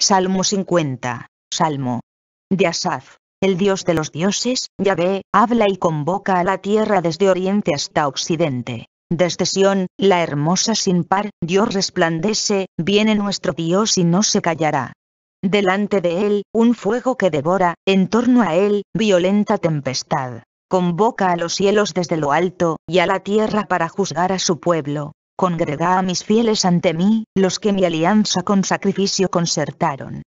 Salmo 50. Salmo. De Asaf. El Dios de los dioses, Yahvé, habla y convoca a la tierra desde oriente hasta occidente. Desde Sión, la hermosa sin par, Dios resplandece, viene nuestro Dios y no se callará. Delante de él, un fuego que devora, en torno a él, violenta tempestad. Convoca a los cielos desde lo alto, y a la tierra para juzgar a su pueblo congrega a mis fieles ante mí, los que mi alianza con sacrificio concertaron.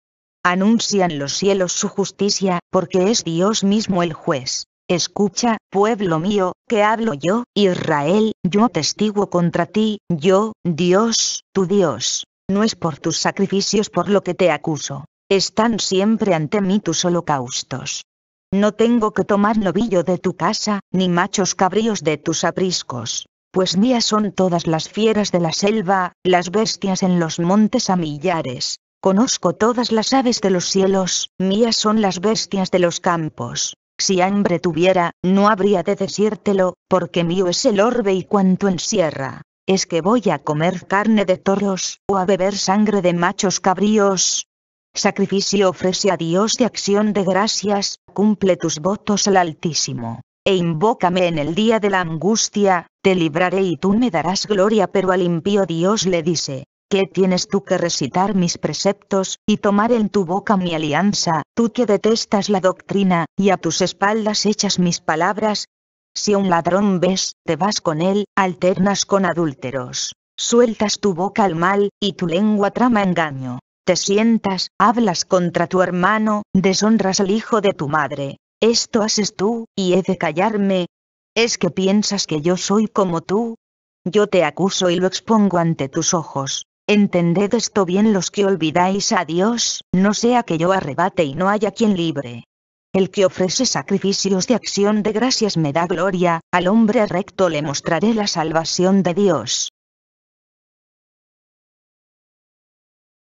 Anuncian los cielos su justicia, porque es Dios mismo el juez. Escucha, pueblo mío, que hablo yo, Israel, yo testigo contra ti, yo, Dios, tu Dios. No es por tus sacrificios por lo que te acuso. Están siempre ante mí tus holocaustos. No tengo que tomar novillo de tu casa, ni machos cabríos de tus apriscos pues mías son todas las fieras de la selva, las bestias en los montes a millares. Conozco todas las aves de los cielos, mías son las bestias de los campos. Si hambre tuviera, no habría de decírtelo, porque mío es el orbe y cuanto encierra. ¿Es que voy a comer carne de toros, o a beber sangre de machos cabríos? Sacrificio ofrece a Dios de acción de gracias, cumple tus votos al Altísimo e invócame en el día de la angustia, te libraré y tú me darás gloria. Pero al impío Dios le dice, ¿Qué tienes tú que recitar mis preceptos, y tomar en tu boca mi alianza, tú que detestas la doctrina, y a tus espaldas echas mis palabras? Si un ladrón ves, te vas con él, alternas con adúlteros, sueltas tu boca al mal, y tu lengua trama engaño. Te sientas, hablas contra tu hermano, deshonras al hijo de tu madre, esto haces tú, y he de callarme. ¿Es que piensas que yo soy como tú? Yo te acuso y lo expongo ante tus ojos. Entended esto bien los que olvidáis a Dios, no sea que yo arrebate y no haya quien libre. El que ofrece sacrificios de acción de gracias me da gloria, al hombre recto le mostraré la salvación de Dios.